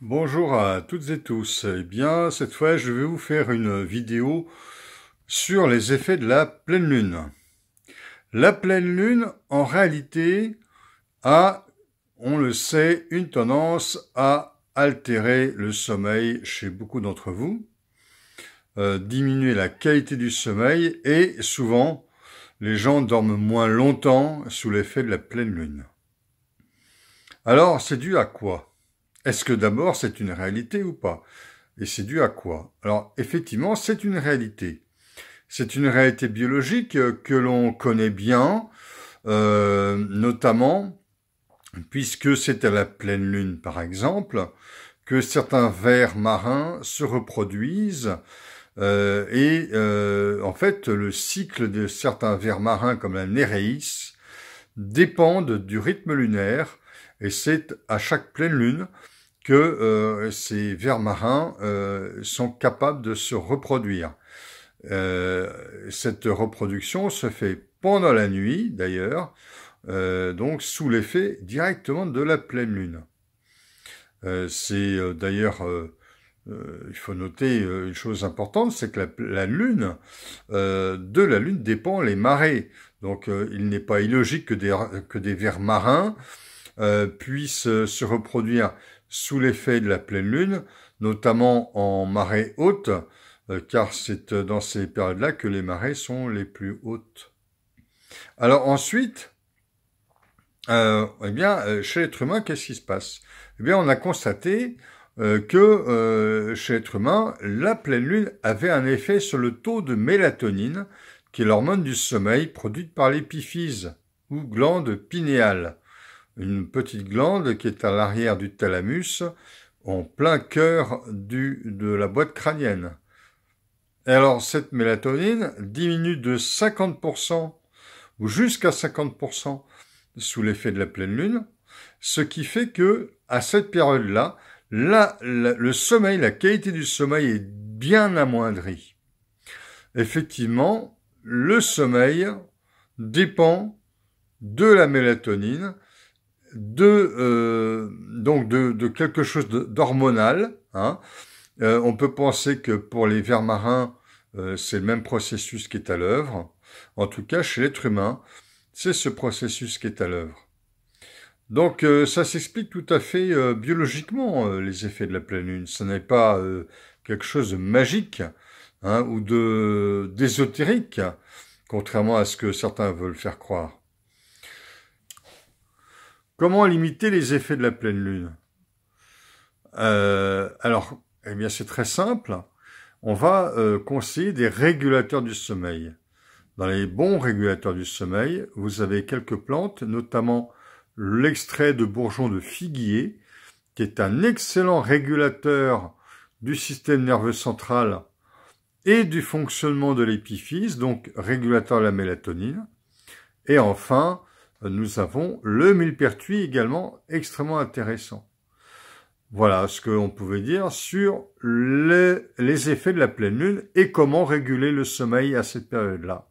Bonjour à toutes et tous. Eh bien, cette fois, je vais vous faire une vidéo sur les effets de la pleine lune. La pleine lune, en réalité, a, on le sait, une tendance à altérer le sommeil chez beaucoup d'entre vous, euh, diminuer la qualité du sommeil et souvent, les gens dorment moins longtemps sous l'effet de la pleine lune. Alors, c'est dû à quoi est-ce que d'abord c'est une réalité ou pas Et c'est dû à quoi Alors effectivement, c'est une réalité. C'est une réalité biologique euh, que l'on connaît bien, euh, notamment puisque c'est à la pleine lune par exemple que certains vers marins se reproduisent euh, et en fait le cycle de certains vers marins comme la Néréis dépendent du rythme lunaire et c'est à chaque pleine lune que euh, ces vers marins euh, sont capables de se reproduire. Euh, cette reproduction se fait pendant la nuit, d'ailleurs, donc sous l'effet directement de la pleine lune. c'est d'ailleurs il faut noter une chose importante, c'est que la, Lune, de la Lune dépend les marées. Donc il n'est pas illogique que des, que des vers marins euh, puissent euh, se reproduire sous l'effet de la pleine lune, notamment en marée haute, euh, car c'est dans ces périodes-là que les marées sont les plus hautes. Alors ensuite, eh bien, chez l'être humain, qu'est-ce qui se passe Eh bien, on a constaté que chez l'être humain, la pleine lune avait un effet sur le taux de mélatonine, qui est l'hormone du sommeil produite par l'épiphyse ou glande pinéale une petite glande qui est à l'arrière du thalamus, en plein cœur du, de la boîte crânienne. Et alors, cette mélatonine diminue de 50% ou jusqu'à 50% sous l'effet de la pleine lune, ce qui fait que, à cette période-là, le sommeil, la qualité du sommeil est bien amoindrie. Effectivement, le sommeil dépend de la mélatonine de, euh, donc de, quelque chose d'hormonal. Hein. Euh, on peut penser que pour les vers marins, euh, c'est le même processus qui est à l'œuvre. En tout cas, chez l'être humain, c'est ce processus qui est à l'œuvre. Donc ça s'explique tout à fait biologiquement, les effets de la pleine lune. Ce n'est pas quelque chose de magique hein, ou de d'ésotérique, contrairement à ce que certains veulent faire croire. Comment limiter les effets de la pleine lune euh, Alors, eh bien, c'est très simple. On va euh, conseiller des régulateurs du sommeil. Dans les bons régulateurs du sommeil, vous avez quelques plantes, notamment l'extrait de bourgeon de figuier, qui est un excellent régulateur du système nerveux central et du fonctionnement de l'épiphyse, donc régulateur de la mélatonine. Et enfin, nous avons le millepertuis également extrêmement intéressant. Voilà ce qu'on pouvait dire sur les, les effets de la pleine lune et comment réguler le sommeil à cette période-là.